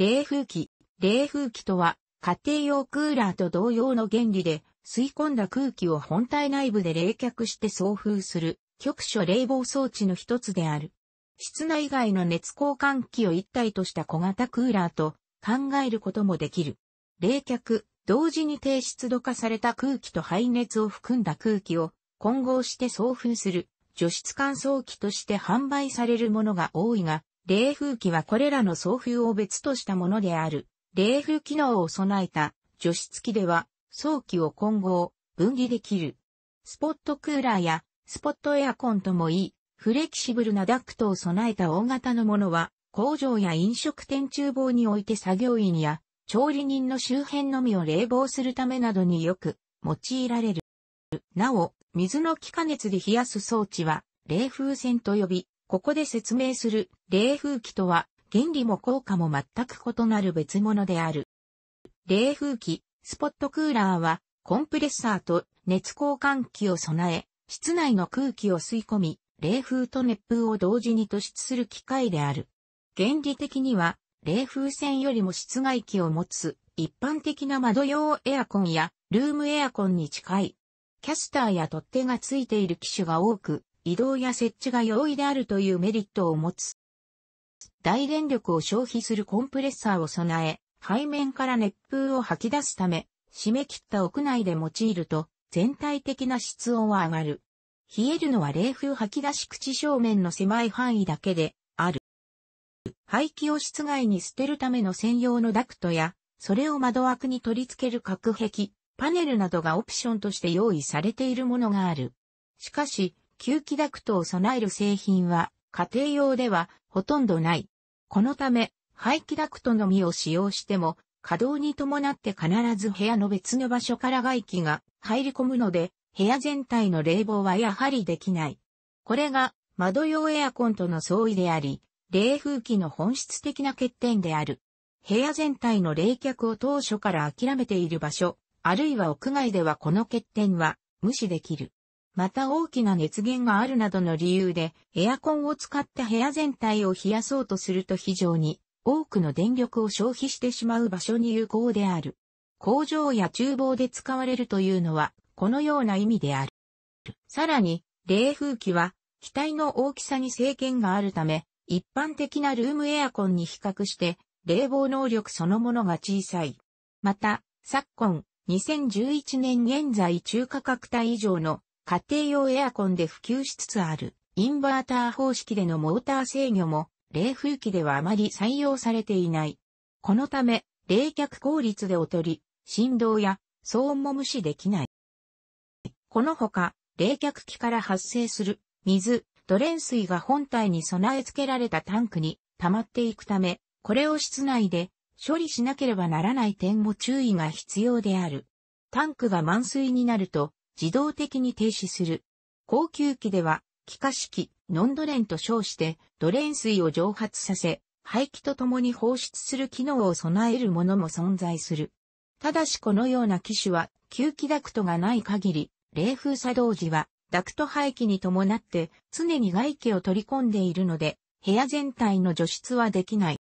冷風機。冷風機とは、家庭用クーラーと同様の原理で、吸い込んだ空気を本体内部で冷却して送風する、局所冷房装置の一つである。室内外の熱交換器を一体とした小型クーラーと考えることもできる。冷却、同時に低湿度化された空気と排熱を含んだ空気を混合して送風する除湿乾燥機として販売されるものが多いが、冷風機はこれらの送風を別としたものである。冷風機能を備えた除湿機では、早期を混合、分離できる。スポットクーラーやスポットエアコンともいい、フレキシブルなダクトを備えた大型のものは、工場や飲食店厨房において作業員や調理人の周辺のみを冷房するためなどによく用いられる。なお、水の気化熱で冷やす装置は冷風扇と呼び、ここで説明する冷風機とは原理も効果も全く異なる別物である。冷風機、スポットクーラーはコンプレッサーと熱交換器を備え、室内の空気を吸い込み、冷風と熱風を同時に突出する機械である。原理的には、冷風扇よりも室外機を持つ一般的な窓用エアコンやルームエアコンに近い。キャスターや取っ手がついている機種が多く、移動や設置が容易であるというメリットを持つ。大電力を消費するコンプレッサーを備え、背面から熱風を吐き出すため、締め切った屋内で用いると、全体的な室温は上がる。冷えるのは冷風吐き出し口正面の狭い範囲だけで、ある。排気を室外に捨てるための専用のダクトや、それを窓枠に取り付ける隔壁、パネルなどがオプションとして用意されているものがある。しかし、吸気ダクトを備える製品は家庭用ではほとんどない。このため、排気ダクトのみを使用しても、稼働に伴って必ず部屋の別の場所から外気が入り込むので、部屋全体の冷房はやはりできない。これが窓用エアコンとの相違であり、冷風機の本質的な欠点である。部屋全体の冷却を当初から諦めている場所、あるいは屋外ではこの欠点は無視できる。また大きな熱源があるなどの理由で、エアコンを使って部屋全体を冷やそうとすると非常に多くの電力を消費してしまう場所に有効である。工場や厨房で使われるというのは、このような意味である。さらに、冷風機は、機体の大きさに制限があるため、一般的なルームエアコンに比較して、冷房能力そのものが小さい。また、昨今、2011年現在中価格帯以上の家庭用エアコンで普及しつつある、インバーター方式でのモーター制御も、冷風機ではあまり採用されていない。このため、冷却効率で劣り、振動や騒音も無視できない。このほか、冷却器から発生する水、ドレン水が本体に備え付けられたタンクに溜まっていくため、これを室内で処理しなければならない点も注意が必要である。タンクが満水になると、自動的に停止する。高級機では、気化式、ノンドレンと称して、ドレン水を蒸発させ、排気とともに放出する機能を備えるものも存在する。ただしこのような機種は、吸気ダクトがない限り、冷風作動時は、ダクト排気に伴って常に外気を取り込んでいるので、部屋全体の除湿はできない。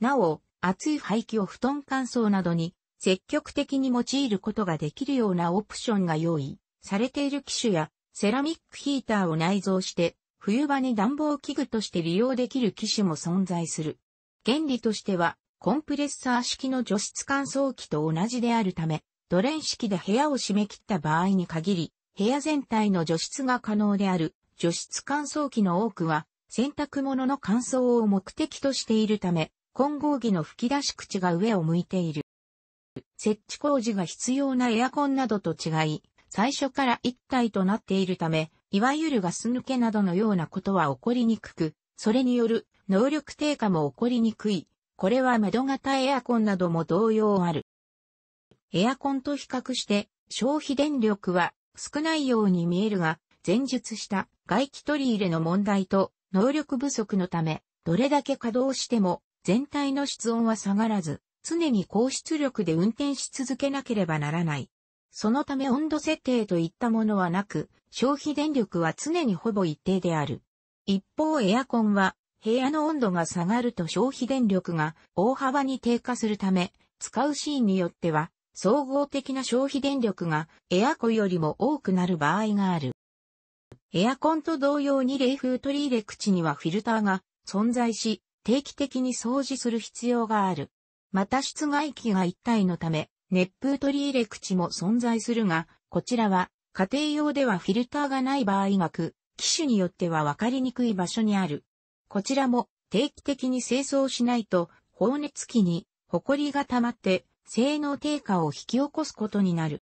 なお、熱い排気を布団乾燥などに積極的に用いることができるようなオプションが用意されている機種やセラミックヒーターを内蔵して冬場に暖房器具として利用できる機種も存在する。原理としてはコンプレッサー式の除湿乾燥機と同じであるため、ドレン式で部屋を締め切った場合に限り、部屋全体の除湿が可能である除湿乾燥機の多くは洗濯物の乾燥を目的としているため、混合着の吹き出し口が上を向いている。設置工事が必要なエアコンなどと違い、最初から一体となっているため、いわゆるガス抜けなどのようなことは起こりにくく、それによる能力低下も起こりにくい。これは窓型エアコンなども同様ある。エアコンと比較して消費電力は少ないように見えるが、前述した外気取り入れの問題と能力不足のため、どれだけ稼働しても全体の室温は下がらず、常に高出力で運転し続けなければならない。そのため温度設定といったものはなく、消費電力は常にほぼ一定である。一方エアコンは、部屋の温度が下がると消費電力が大幅に低下するため、使うシーンによっては、総合的な消費電力がエアコンよりも多くなる場合がある。エアコンと同様に冷風取り入れ口にはフィルターが存在し、定期的に掃除する必要がある。また室外機が一体のため、熱風取り入れ口も存在するが、こちらは家庭用ではフィルターがない場合がく、機種によっては分かりにくい場所にある。こちらも定期的に清掃しないと、放熱器にホコリが溜まって性能低下を引き起こすことになる。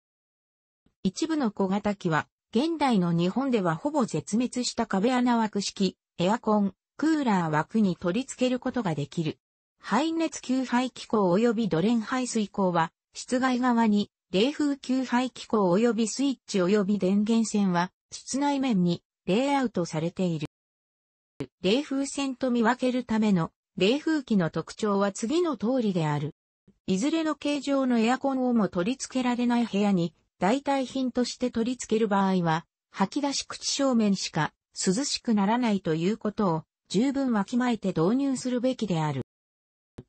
一部の小型機は、現代の日本ではほぼ絶滅した壁穴枠式、エアコン、クーラー枠に取り付けることができる。排熱給排機構及びドレン排水口は、室外側に冷風給排機構及びスイッチ及び電源線は、室内面にレイアウトされている。冷風線と見分けるための冷風機の特徴は次の通りである。いずれの形状のエアコンをも取り付けられない部屋に代替品として取り付ける場合は、吐き出し口正面しか涼しくならないということを十分わきまえて導入するべきである。